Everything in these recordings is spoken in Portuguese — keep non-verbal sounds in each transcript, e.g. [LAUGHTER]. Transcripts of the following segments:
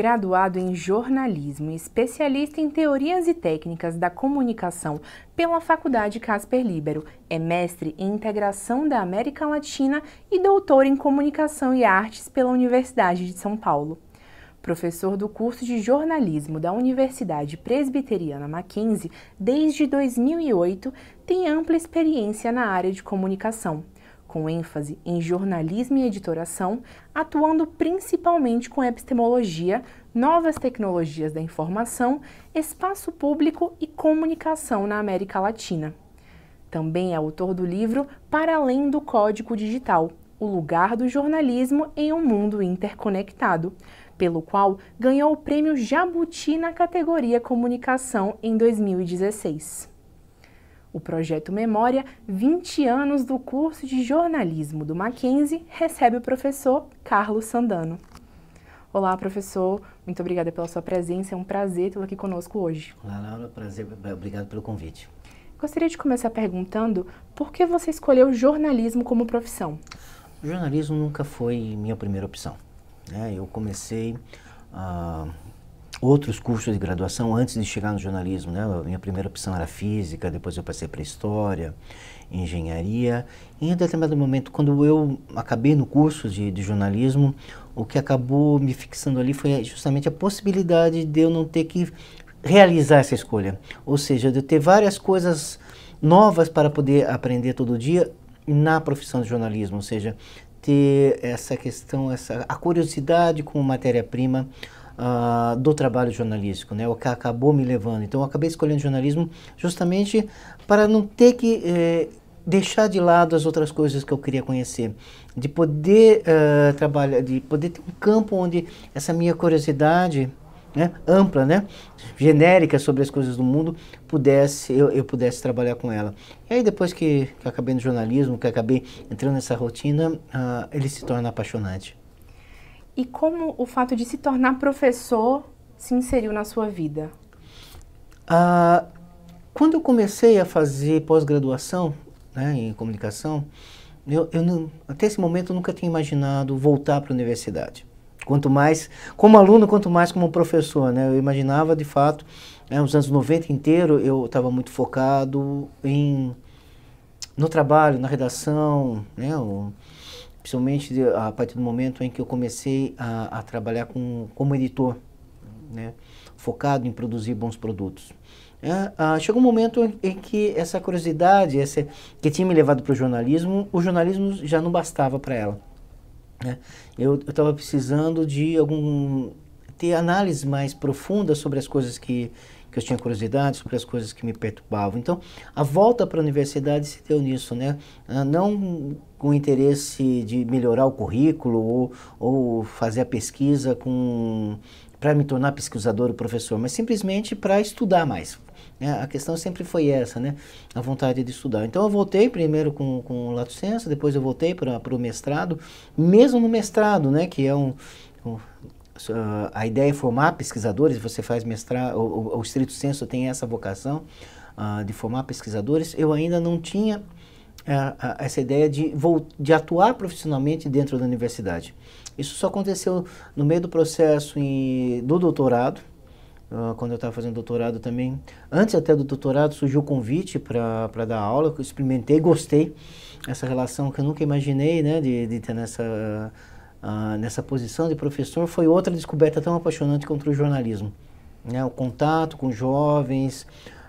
Graduado em jornalismo, especialista em teorias e técnicas da comunicação pela Faculdade Casper Libero, é mestre em integração da América Latina e doutor em comunicação e artes pela Universidade de São Paulo professor do curso de jornalismo da Universidade Presbiteriana Mackenzie desde 2008, tem ampla experiência na área de comunicação com ênfase em jornalismo e editoração, atuando principalmente com epistemologia, novas tecnologias da informação, espaço público e comunicação na América Latina. Também é autor do livro Para Além do Código Digital: O Lugar do Jornalismo em um Mundo Interconectado, pelo qual ganhou o prêmio Jabuti na categoria Comunicação em 2016. O projeto Memória, 20 anos do curso de jornalismo do Mackenzie, recebe o professor Carlos Sandano. Olá, professor. Muito obrigada pela sua presença. É um prazer tê-lo aqui conosco hoje. Olá, Laura. Prazer. Obrigado pelo convite. Gostaria de começar perguntando por que você escolheu jornalismo como profissão? O jornalismo nunca foi minha primeira opção. Né? Eu comecei a ah, outros cursos de graduação antes de chegar no jornalismo. Né? minha primeira opção era física, depois eu passei para história, engenharia. E em determinado momento, quando eu acabei no curso de, de, jornalismo, o que acabou me fixando ali foi justamente a possibilidade de eu não ter que realizar essa escolha. Ou seja, de eu ter várias coisas novas para poder aprender todo dia na profissão de jornalismo. Ou seja, ter essa questão, essa, a curiosidade como matéria-prima uh, do trabalho jornalístico, né? O que acabou me levando. Então, eu acabei escolhendo jornalismo justamente para não ter que eh, deixar de lado as outras coisas que eu queria conhecer, de poder uh, trabalhar, de poder ter um campo onde essa minha curiosidade né, ampla, né, genérica sobre as coisas do mundo, pudesse eu, eu pudesse trabalhar com ela. E aí depois que, que acabei no jornalismo, que acabei entrando nessa rotina, uh, ele se torna apaixonante. E como o fato de se tornar professor se inseriu na sua vida? Ah, quando eu comecei a fazer pós-graduação né, em comunicação, eu, eu não, até esse momento eu nunca tinha imaginado voltar para a universidade. Quanto mais como aluno, quanto mais como professor, né? Eu imaginava de fato, né, os anos 90 inteiro eu estava muito focado em no trabalho, na redação, né? O, principalmente de, a partir do momento em que eu comecei a, a trabalhar com, como editor, né, focado em produzir bons produtos. É, ah, chegou um momento em, em, que essa curiosidade, essa que tinha me levado para o jornalismo, o jornalismo já não bastava para ela. Né? Eu estava precisando de algum ter análise mais profunda sobre as coisas que que eu tinha curiosidade sobre as coisas que me perturbavam. Então, a volta para a universidade se deu nisso, né? Ah, não com interesse de melhorar o currículo ou, ou fazer a pesquisa com para me tornar pesquisador ou professor, mas simplesmente para estudar mais. É, a questão sempre foi essa, né? A vontade de estudar. Então eu voltei primeiro com, com o Lato Senso, depois eu voltei para o mestrado, mesmo no mestrado, né? Que é um, um a ideia é formar pesquisadores, você faz mestrado, o, o, o Estrito Senso tem essa vocação uh, de formar pesquisadores, eu ainda não tinha uh, essa ideia de, de atuar profissionalmente dentro da universidade. Isso só aconteceu no meio do processo em, do doutorado, uh, quando eu estava fazendo doutorado também. Antes até do doutorado surgiu o convite para dar aula, que eu experimentei, gostei. Essa relação que eu nunca imaginei, né, de, de ter nessa ah, nessa posição de professor foi outra descoberta tão apaixonante contra o jornalismo. Né? O contato com jovens,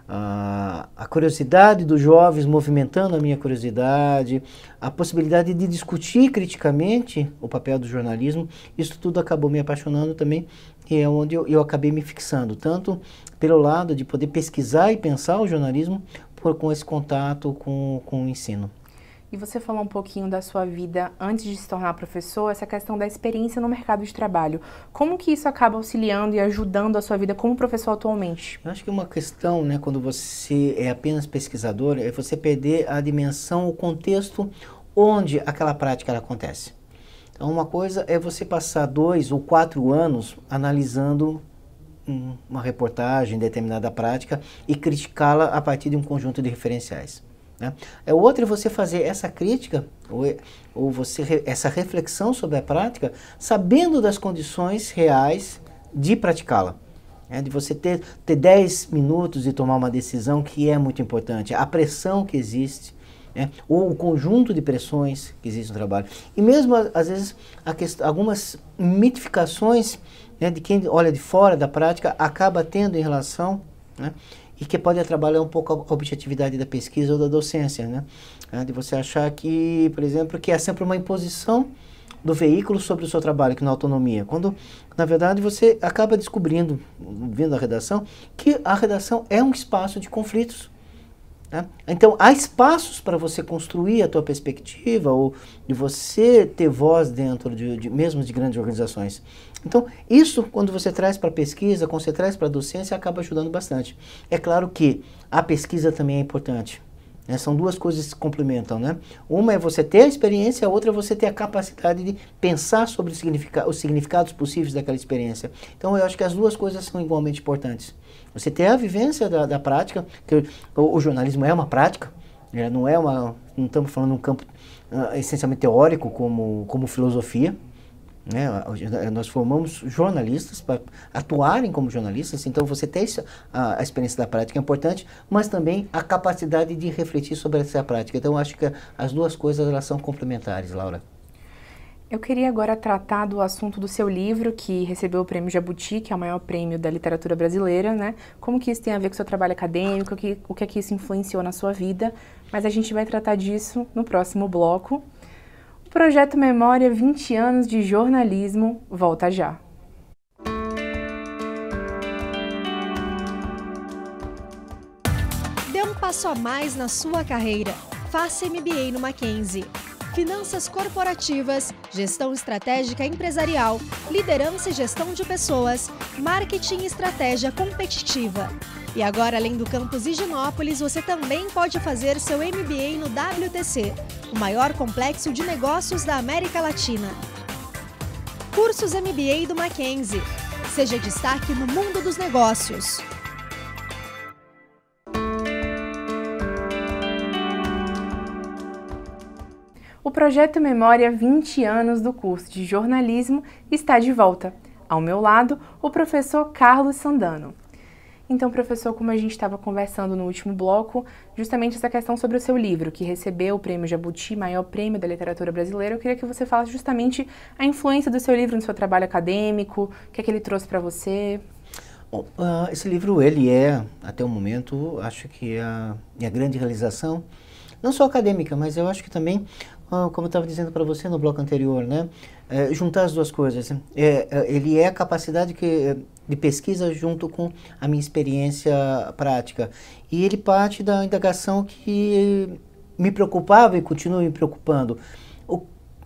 a curiosidade dos jovens movimentando a minha curiosidade, a possibilidade de discutir criticamente o papel do jornalismo, isso tudo acabou me apaixonando também e é onde eu, eu acabei me fixando, tanto pelo lado de poder pesquisar e pensar o jornalismo, por, com esse contato com, com o ensino. E você falou um pouquinho da sua vida antes de se tornar professor, essa questão da experiência no mercado de trabalho. Como que isso acaba auxiliando e ajudando a sua vida como professor atualmente? Eu acho que uma questão, né, quando você é apenas pesquisador, é você perder a dimensão, o contexto onde aquela prática acontece. Então, uma coisa é você passar dois ou quatro anos analisando uma reportagem, determinada prática e criticá-la a partir de um conjunto de referenciais. Né? É outro é você fazer essa crítica ou, é, ou você essa reflexão sobre a prática, sabendo das condições reais de praticá-la. É, de você ter, ter 10 minutos e tomar uma decisão que é muito importante. A pressão que existe, né? ou o conjunto de pressões que existe no trabalho. E mesmo, às vezes, algumas mitificações né, de quem olha de fora da prática acaba tendo em relação. Né? e que pode trabalhar um pouco a objetividade da pesquisa ou da docência, né? É, de você achar que, por exemplo, que é sempre uma imposição do veículo sobre o seu trabalho, que na é autonomia. Quando, na verdade, você acaba descobrindo, vindo à redação, que a redação é um espaço de conflitos Tá? Então, há espaços para você construir a tua perspectiva ou de você ter voz dentro de, de mesmo de grandes organizações. Então, isso quando você traz para a pesquisa, quando você traz para a docência, acaba ajudando bastante. É claro que a pesquisa também é importante. Né? São duas coisas que se complementam, né? Uma é você ter a experiência, a outra é você ter a capacidade de pensar sobre significa os significados possíveis daquela experiência. Então, eu acho que as duas coisas são igualmente importantes. Você tem a vivência da, da prática, que o, o, jornalismo é uma prática, é, não é uma. Não estamos falando um campo uh, essencialmente teórico como, como filosofia. Né? Nós formamos jornalistas para atuarem como jornalistas, então você tem a, a, experiência da prática é importante, mas também a capacidade de refletir sobre essa prática. Então, acho que as duas coisas elas são complementares, Laura. Eu queria agora tratar do assunto do seu livro, que recebeu o prêmio Jabuti, que é o maior prêmio da literatura brasileira, né? Como que isso tem a ver com o seu trabalho acadêmico, que, o que é que isso influenciou na sua vida, mas a gente vai tratar disso no próximo bloco. O projeto Memória 20 anos de jornalismo volta já. Dê um passo a mais na sua carreira. Faça MBA no Mackenzie finanças corporativas, gestão estratégica empresarial, liderança e gestão de pessoas, marketing e estratégia competitiva. E agora, além do campus Higienópolis, você também pode fazer seu MBA no WTC, o maior complexo de negócios da América Latina. Cursos MBA do Mackenzie. Seja destaque no mundo dos negócios. O projeto Memória 20 anos do curso de jornalismo está de volta. Ao meu lado, o professor Carlos Sandano. Então, professor, como a gente estava conversando no último bloco, justamente essa questão sobre o seu livro, que recebeu o prêmio Jabuti, maior prêmio da literatura brasileira, eu queria que você falasse justamente a influência do seu livro no seu trabalho acadêmico, o que é que ele trouxe para você. Bom, uh, esse livro, ele é, até o momento, acho que é, é a grande realização, não só acadêmica, mas eu acho que também ah, como eu estava dizendo para você no bloco anterior, né? É, juntar as duas coisas. Né? É, é, ele é a capacidade que, é, de pesquisa junto com a minha experiência prática. E ele parte da indagação que me preocupava e continua me preocupando. O,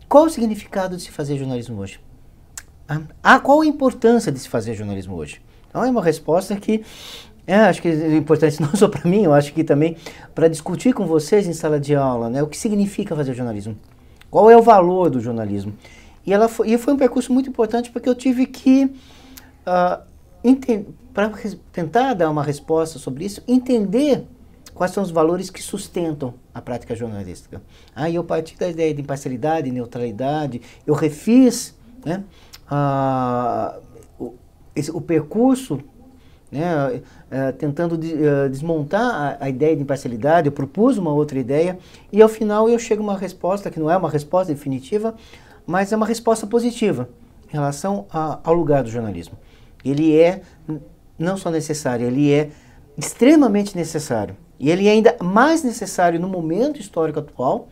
qual o significado de se fazer jornalismo hoje? Ah, ah qual a importância de se fazer jornalismo hoje? Então é uma resposta que é, acho que é importante [LAUGHS] não só para mim, eu acho que também para discutir com vocês em sala de aula, né, o que significa fazer jornalismo, qual é o valor do jornalismo. E ela foi, e foi um percurso muito importante porque eu tive que uh, ah, para tentar dar uma resposta sobre isso, entender quais são os valores que sustentam a prática jornalística. Aí eu parti da ideia de imparcialidade, neutralidade, eu refiz né, a, ah, o, esse, o percurso né, eh, eh, tentando eh, desmontar a, ideia de imparcialidade, eu propus uma outra ideia e ao final eu chego a uma resposta que não é uma resposta definitiva, mas é uma resposta positiva em relação a, ao lugar do jornalismo. Ele é não só necessário, ele é extremamente necessário. E ele é ainda mais necessário no momento histórico atual,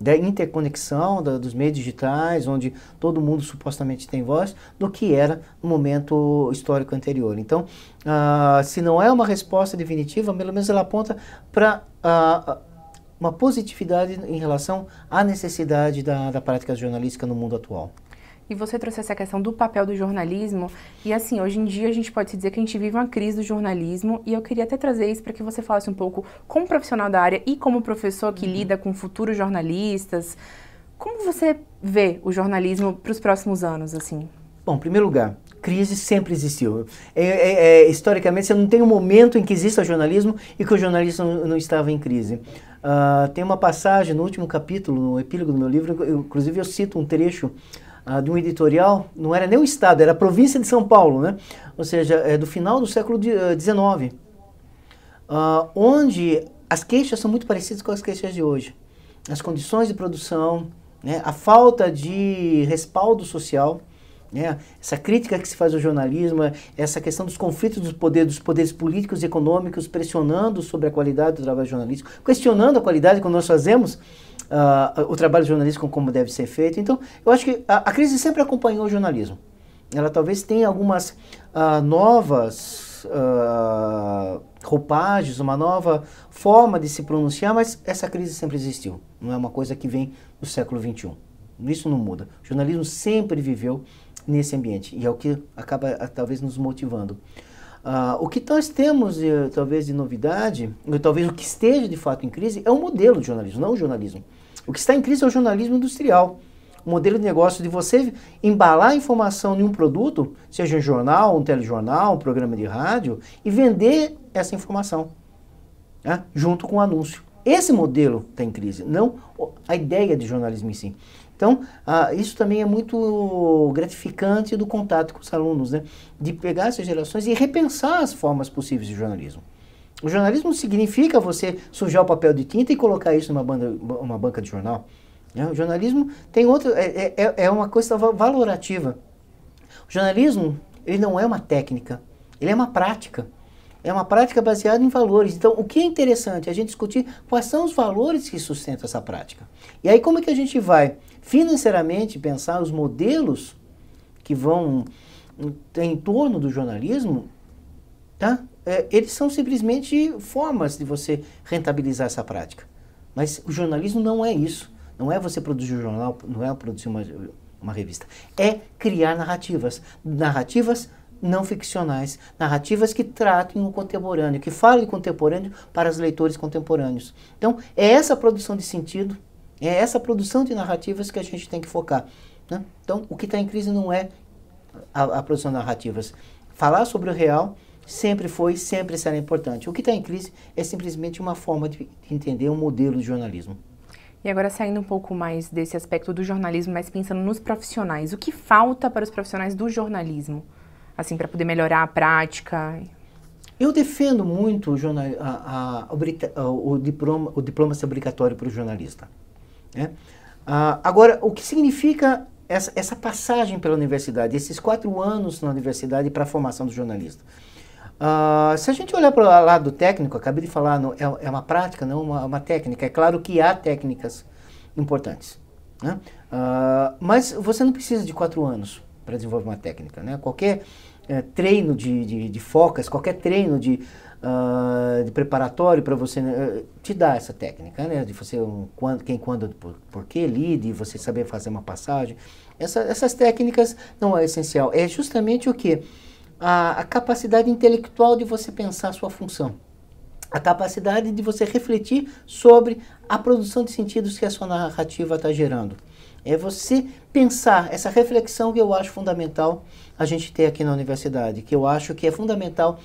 da interconexão da, dos meios digitais, onde todo mundo supostamente tem voz, do que era no momento histórico anterior. Então, ah, se não é uma resposta definitiva, pelo menos ela aponta para ah, uma positividade em relação à necessidade da, da prática jornalística no mundo atual. E você trouxe essa questão do papel do jornalismo. E assim, hoje em dia a gente pode dizer que a gente vive uma crise do jornalismo. E eu queria até trazer isso para que você falasse um pouco, como profissional da área e como professor que uhum. lida com futuros jornalistas, como você vê o jornalismo para os próximos anos, assim? Bom, em primeiro lugar, crise sempre existiu. É, é, é, historicamente, você não tem um momento em que exista jornalismo e que o jornalismo não, estava em crise. Uh, tem uma passagem no último capítulo, no epílogo do meu livro, eu, inclusive eu cito um trecho ah, de um editorial, não era nem o Estado, era a província de São Paulo, né? ou seja, é do final do século XIX, ah, ah, onde as queixas são muito parecidas com as queixas de hoje. As condições de produção, né? a falta de respaldo social, né? essa crítica que se faz ao jornalismo, essa questão dos conflitos dos poderes, dos poderes políticos e econômicos pressionando sobre a qualidade do trabalho jornalístico, questionando a qualidade quando nós fazemos, uh, o trabalho jornalístico como deve ser feito. Então, eu acho que a, a crise sempre acompanhou o jornalismo. Ela talvez tenha algumas uh, novas uh, roupagens, uma nova forma de se pronunciar, mas essa crise sempre existiu. Não é uma coisa que vem do século XXI. Isso não muda. O jornalismo sempre viveu nesse ambiente e é o que acaba talvez nos motivando. Uh, o que nós temos, talvez, de novidade, ou talvez o que esteja de fato em crise, é o modelo de jornalismo, não o jornalismo. O que está em crise é o jornalismo industrial. O modelo de negócio de você embalar a informação em um produto, seja um jornal, um telejornal, um programa de rádio, e vender essa informação né, junto com o anúncio. Esse modelo está em crise, não a ideia de jornalismo em si. Então, ah, isso também é muito gratificante do contato com os alunos, né? De pegar essas gerações e repensar as formas possíveis de jornalismo. O jornalismo significa você sujar o papel de tinta e colocar isso numa banda, uma banca de jornal. Né? O jornalismo tem outro, é, é, é, é uma coisa valorativa. O jornalismo, ele não é uma técnica, ele é uma prática. É uma prática baseada em valores. Então, o que é interessante é a gente discutir quais são os valores que sustentam essa prática. E aí, como é que a gente vai financeiramente pensar os modelos que vão hum, em torno do jornalismo, tá? é, eles são simplesmente formas de você rentabilizar essa prática. Mas o jornalismo não é isso. Não é você produzir um jornal, não é produzir uma, uma revista. É criar narrativas. Narrativas não ficcionais, narrativas que tratem o contemporâneo, que falem do contemporâneo para os leitores contemporâneos. Então, é essa produção de sentido, é essa produção de narrativas que a gente tem que focar. Né? Então, o que está em crise não é a, a produção de narrativas. Falar sobre o real sempre foi, sempre será importante. O que está em crise é simplesmente uma forma de entender um modelo de jornalismo. E agora saindo um pouco mais desse aspecto do jornalismo, mas pensando nos profissionais, o que falta para os profissionais do jornalismo, assim, para poder melhorar a prática? Eu defendo muito o, jornal, a, a, o, diploma, o diploma obrigatório para o jornalista. Né? Ah, agora, o que significa essa, essa passagem pela universidade, esses quatro anos na universidade para a formação do jornalista? Uh, se a gente olhar para o lado técnico, acabei de falar, no, é, é, uma prática, não uma, uma, técnica. É claro que há técnicas importantes. Né? Uh, mas você não precisa de quatro anos para desenvolver uma técnica. Né? Qualquer é, treino de, de, de, focas, qualquer treino de, uh, de preparatório para você né, eh, te dá essa técnica, né? de você um, quando, quem, quando, por, por que lide, você saber fazer uma passagem. Essa, essas técnicas não é essencial. É justamente o que? a, a capacidade intelectual de você pensar a sua função, a capacidade de você refletir sobre a produção de sentidos que a sua narrativa está gerando. É você pensar essa reflexão que eu acho fundamental a gente ter aqui na universidade, que eu acho que é fundamental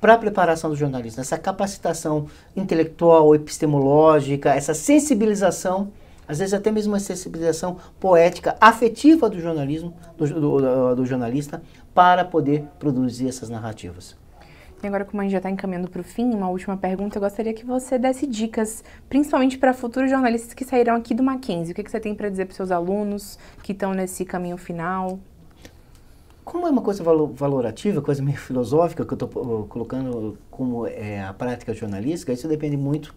para a preparação do jornalista, essa capacitação intelectual, epistemológica, essa sensibilização às vezes até mesmo uma sensibilização poética, afetiva do jornalismo, do, do, do jornalista, para poder produzir essas narrativas. E agora, como a gente já está encaminhando para o fim, uma última pergunta, eu gostaria que você desse dicas, principalmente para futuros jornalistas que sairão aqui do Mackenzie. O que, que você tem para dizer para seus alunos que estão nesse caminho final? Como é uma coisa valorativa, coisa meio filosófica que eu estou eh, colocando como é, a prática jornalística, isso depende muito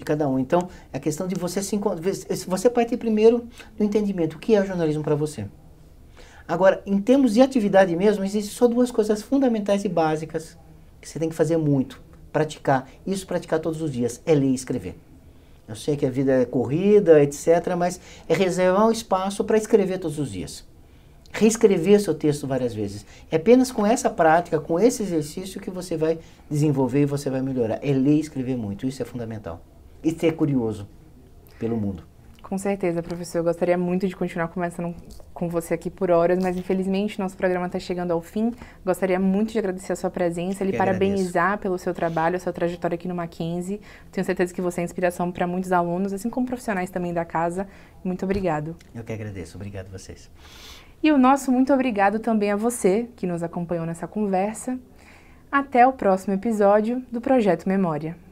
de cada um. Então, é a questão de você se encontrar. Você partir primeiro do entendimento, o que é o jornalismo para você. Agora, em termos de atividade mesmo, existem só duas coisas fundamentais e básicas que você tem que fazer muito. Praticar. Isso praticar todos os dias. É ler e escrever. Eu sei que a vida é corrida, etc., mas é reservar um espaço para escrever todos os dias. Reescrever seu texto várias vezes. É apenas com essa prática, com esse exercício, que você vai desenvolver e você vai melhorar. É ler e escrever muito. Isso é fundamental e ser curioso pelo mundo. Com certeza, professor. Eu gostaria muito de continuar conversando com você aqui por horas, mas infelizmente nosso programa está chegando ao fim. Gostaria muito de agradecer a sua presença, lhe parabenizar agradeço. pelo seu trabalho, a sua trajetória aqui no Mackenzie. Tenho certeza que você é inspiração para muitos alunos, assim como profissionais também da casa. Muito obrigado. Eu que agradeço. Obrigado a vocês. E o nosso muito obrigado também a você que nos acompanhou nessa conversa. Até o próximo episódio do Projeto Memória.